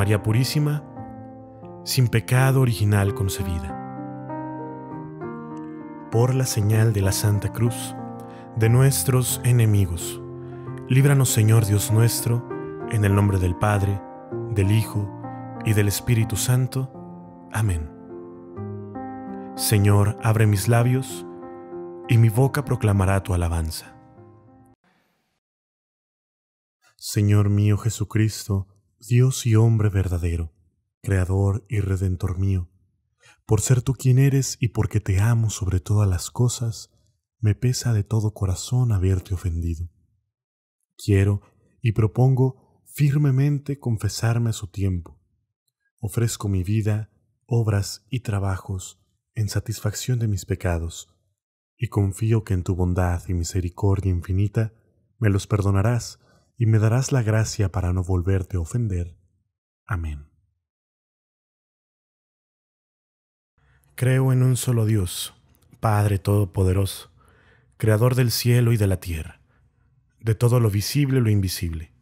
María Purísima, sin pecado original concebida. Por la señal de la Santa Cruz, de nuestros enemigos, líbranos Señor Dios nuestro, en el nombre del Padre, del Hijo y del Espíritu Santo. Amén. Señor, abre mis labios, y mi boca proclamará tu alabanza. Señor mío Jesucristo, Dios y hombre verdadero, Creador y Redentor mío, por ser tú quien eres y porque te amo sobre todas las cosas, me pesa de todo corazón haberte ofendido. Quiero y propongo firmemente confesarme a su tiempo. Ofrezco mi vida, obras y trabajos en satisfacción de mis pecados, y confío que en tu bondad y misericordia infinita me los perdonarás y me darás la gracia para no volverte a ofender. Amén. Creo en un solo Dios, Padre Todopoderoso, Creador del cielo y de la tierra, de todo lo visible y lo invisible.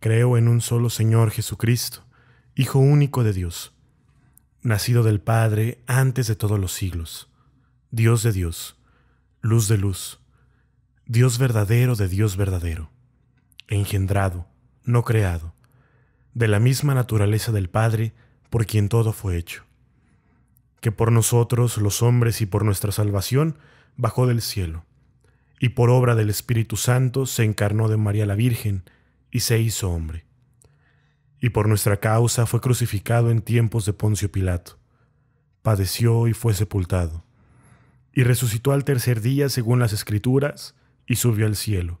Creo en un solo Señor Jesucristo, Hijo único de Dios, nacido del Padre antes de todos los siglos, Dios de Dios, luz de luz, Dios verdadero de Dios verdadero engendrado, no creado, de la misma naturaleza del Padre, por quien todo fue hecho, que por nosotros los hombres y por nuestra salvación bajó del cielo, y por obra del Espíritu Santo se encarnó de María la Virgen y se hizo hombre, y por nuestra causa fue crucificado en tiempos de Poncio Pilato, padeció y fue sepultado, y resucitó al tercer día según las Escrituras, y subió al cielo,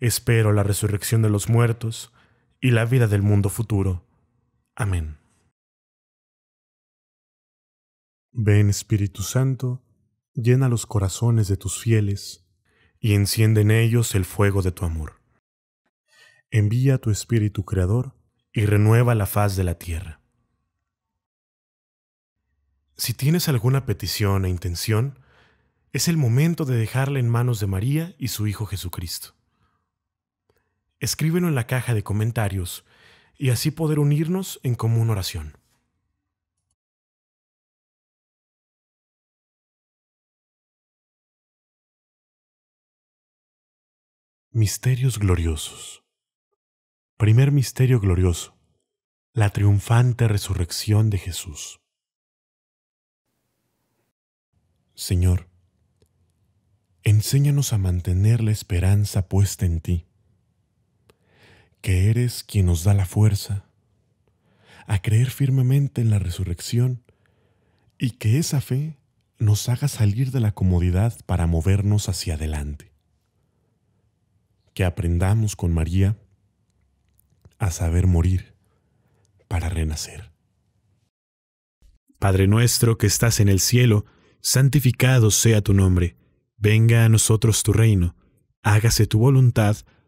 Espero la resurrección de los muertos y la vida del mundo futuro. Amén. Ven Espíritu Santo, llena los corazones de tus fieles, y enciende en ellos el fuego de tu amor. Envía tu Espíritu Creador y renueva la faz de la tierra. Si tienes alguna petición e intención, es el momento de dejarla en manos de María y su Hijo Jesucristo escríbelo en la caja de comentarios y así poder unirnos en común oración. Misterios gloriosos. Primer misterio glorioso. La triunfante resurrección de Jesús. Señor, enséñanos a mantener la esperanza puesta en ti que eres quien nos da la fuerza, a creer firmemente en la resurrección y que esa fe nos haga salir de la comodidad para movernos hacia adelante. Que aprendamos con María a saber morir para renacer. Padre nuestro que estás en el cielo, santificado sea tu nombre, venga a nosotros tu reino, hágase tu voluntad,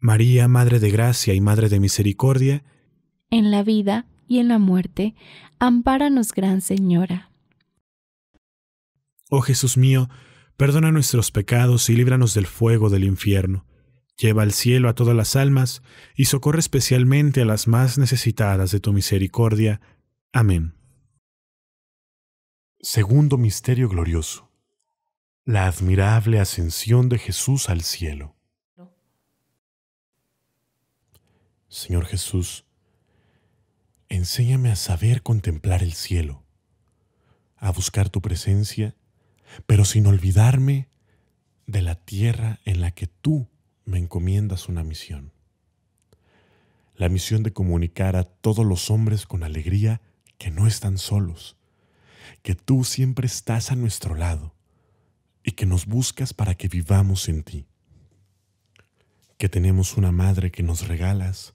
María, Madre de Gracia y Madre de Misericordia, en la vida y en la muerte, ampáranos, Gran Señora. Oh Jesús mío, perdona nuestros pecados y líbranos del fuego del infierno. Lleva al cielo a todas las almas y socorre especialmente a las más necesitadas de tu misericordia. Amén. Segundo Misterio Glorioso. La admirable ascensión de Jesús al cielo. Señor Jesús, enséñame a saber contemplar el cielo, a buscar tu presencia, pero sin olvidarme de la tierra en la que tú me encomiendas una misión. La misión de comunicar a todos los hombres con alegría que no están solos, que tú siempre estás a nuestro lado y que nos buscas para que vivamos en ti. Que tenemos una madre que nos regalas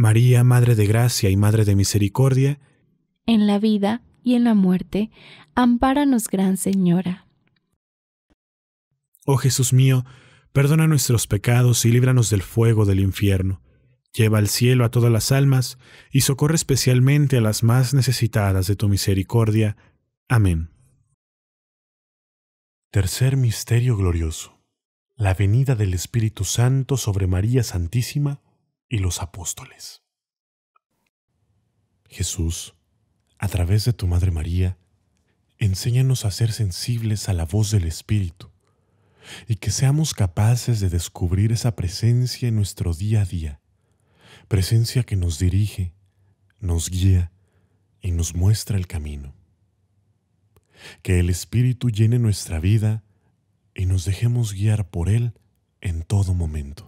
María, Madre de Gracia y Madre de Misericordia, en la vida y en la muerte, ampáranos, Gran Señora. Oh Jesús mío, perdona nuestros pecados y líbranos del fuego del infierno. Lleva al cielo a todas las almas y socorre especialmente a las más necesitadas de tu misericordia. Amén. Tercer Misterio Glorioso. La venida del Espíritu Santo sobre María Santísima y los apóstoles. Jesús, a través de tu Madre María, enséñanos a ser sensibles a la voz del Espíritu y que seamos capaces de descubrir esa presencia en nuestro día a día, presencia que nos dirige, nos guía y nos muestra el camino. Que el Espíritu llene nuestra vida y nos dejemos guiar por Él en todo momento.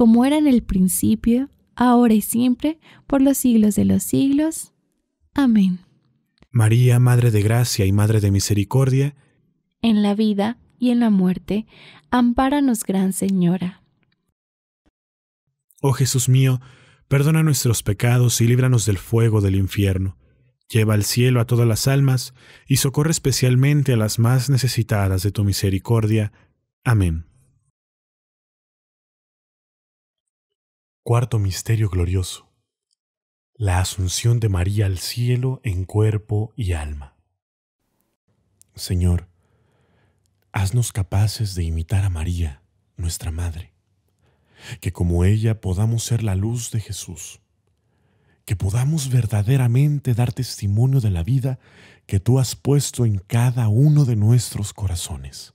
como era en el principio, ahora y siempre, por los siglos de los siglos. Amén. María, Madre de Gracia y Madre de Misericordia, en la vida y en la muerte, ampáranos, Gran Señora. Oh Jesús mío, perdona nuestros pecados y líbranos del fuego del infierno. Lleva al cielo a todas las almas y socorre especialmente a las más necesitadas de tu misericordia. Amén. Cuarto Misterio Glorioso. La Asunción de María al cielo en cuerpo y alma. Señor, haznos capaces de imitar a María, nuestra Madre, que como ella podamos ser la luz de Jesús, que podamos verdaderamente dar testimonio de la vida que tú has puesto en cada uno de nuestros corazones.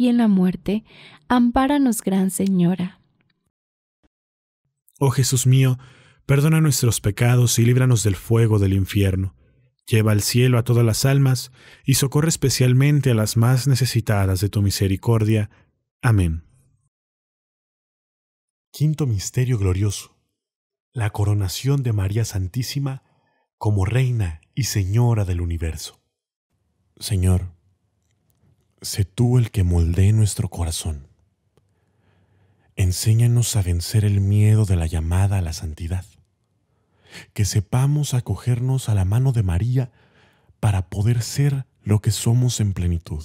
y en la muerte, ampáranos, Gran Señora. Oh Jesús mío, perdona nuestros pecados y líbranos del fuego del infierno. Lleva al cielo a todas las almas y socorre especialmente a las más necesitadas de tu misericordia. Amén. Quinto Misterio Glorioso. La coronación de María Santísima como Reina y Señora del Universo. Señor, sé tú el que moldee nuestro corazón. Enséñanos a vencer el miedo de la llamada a la santidad, que sepamos acogernos a la mano de María para poder ser lo que somos en plenitud,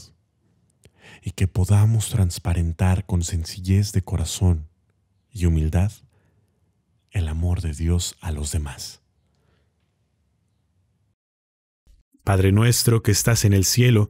y que podamos transparentar con sencillez de corazón y humildad el amor de Dios a los demás. Padre nuestro que estás en el cielo,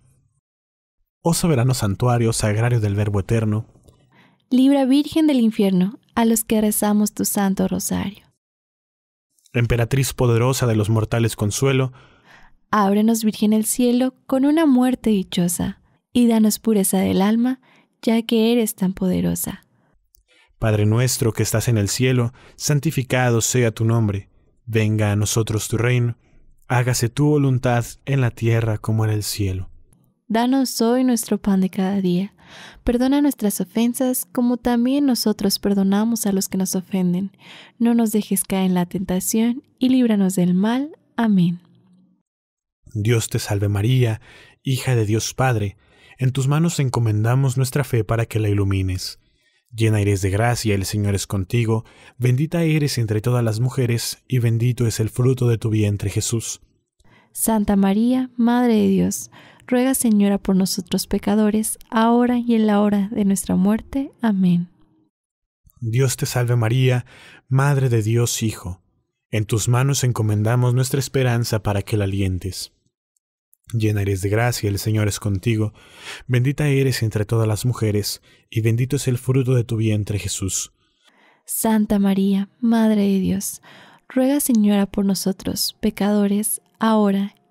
oh soberano santuario sagrario del Verbo Eterno, libra Virgen del infierno a los que rezamos tu santo rosario. Emperatriz poderosa de los mortales consuelo, ábrenos Virgen el cielo con una muerte dichosa, y danos pureza del alma, ya que eres tan poderosa. Padre nuestro que estás en el cielo, santificado sea tu nombre, venga a nosotros tu reino, hágase tu voluntad en la tierra como en el cielo. Danos hoy nuestro pan de cada día. Perdona nuestras ofensas como también nosotros perdonamos a los que nos ofenden. No nos dejes caer en la tentación y líbranos del mal. Amén. Dios te salve María, hija de Dios Padre. En tus manos encomendamos nuestra fe para que la ilumines. Llena eres de gracia, el Señor es contigo, bendita eres entre todas las mujeres, y bendito es el fruto de tu vientre Jesús. Santa María, Madre de Dios, ruega Señora por nosotros pecadores, ahora y en la hora de nuestra muerte. Amén. Dios te salve María, Madre de Dios Hijo, en tus manos encomendamos nuestra esperanza para que la alientes. Llena eres de gracia, el Señor es contigo, bendita eres entre todas las mujeres, y bendito es el fruto de tu vientre Jesús. Santa María, Madre de Dios, ruega Señora por nosotros, pecadores, ahora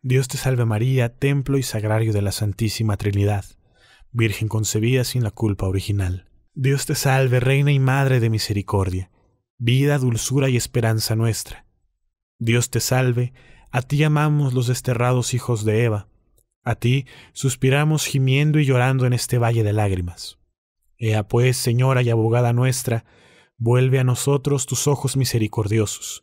Dios te salve María, templo y sagrario de la Santísima Trinidad, Virgen concebida sin la culpa original. Dios te salve, Reina y Madre de Misericordia, vida, dulzura y esperanza nuestra. Dios te salve, a ti amamos los desterrados hijos de Eva, a ti suspiramos gimiendo y llorando en este valle de lágrimas. Ea pues, Señora y abogada nuestra, vuelve a nosotros tus ojos misericordiosos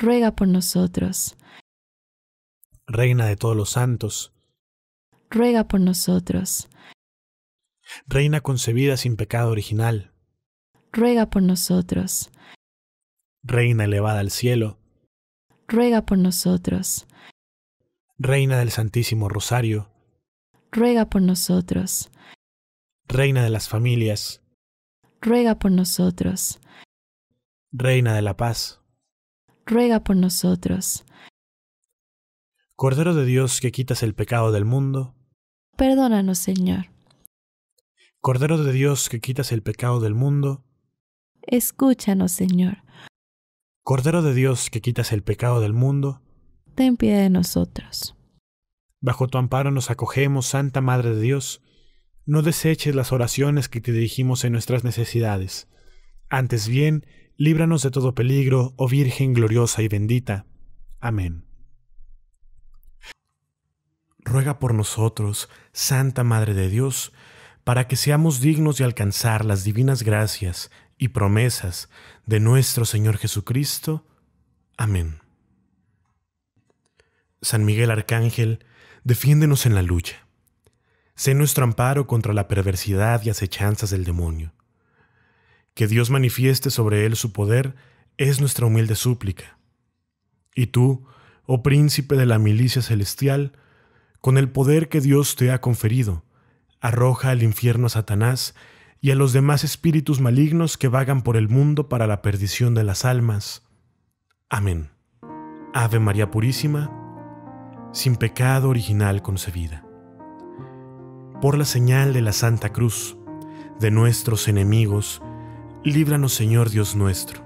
ruega por nosotros. Reina de todos los santos, ruega por nosotros. Reina concebida sin pecado original, ruega por nosotros. Reina elevada al cielo, ruega por nosotros. Reina del Santísimo Rosario, ruega por nosotros. Reina de las familias, ruega por nosotros. Reina de la paz, ruega por nosotros. Cordero de Dios que quitas el pecado del mundo, perdónanos Señor. Cordero de Dios que quitas el pecado del mundo, escúchanos Señor. Cordero de Dios que quitas el pecado del mundo, ten piedad de nosotros. Bajo tu amparo nos acogemos, Santa Madre de Dios, no deseches las oraciones que te dirigimos en nuestras necesidades. Antes bien, líbranos de todo peligro, oh Virgen gloriosa y bendita. Amén. Ruega por nosotros, Santa Madre de Dios, para que seamos dignos de alcanzar las divinas gracias y promesas de nuestro Señor Jesucristo. Amén. San Miguel Arcángel, defiéndenos en la lucha. Sé nuestro amparo contra la perversidad y acechanzas del demonio que Dios manifieste sobre él su poder, es nuestra humilde súplica. Y tú, oh príncipe de la milicia celestial, con el poder que Dios te ha conferido, arroja al infierno a Satanás y a los demás espíritus malignos que vagan por el mundo para la perdición de las almas. Amén. Ave María Purísima, sin pecado original concebida. Por la señal de la Santa Cruz, de nuestros enemigos, Líbranos Señor Dios nuestro,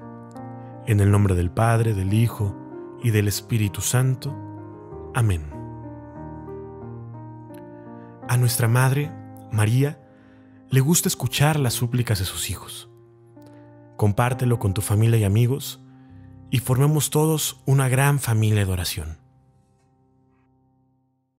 en el nombre del Padre, del Hijo y del Espíritu Santo. Amén. A nuestra Madre, María, le gusta escuchar las súplicas de sus hijos. Compártelo con tu familia y amigos y formemos todos una gran familia de oración.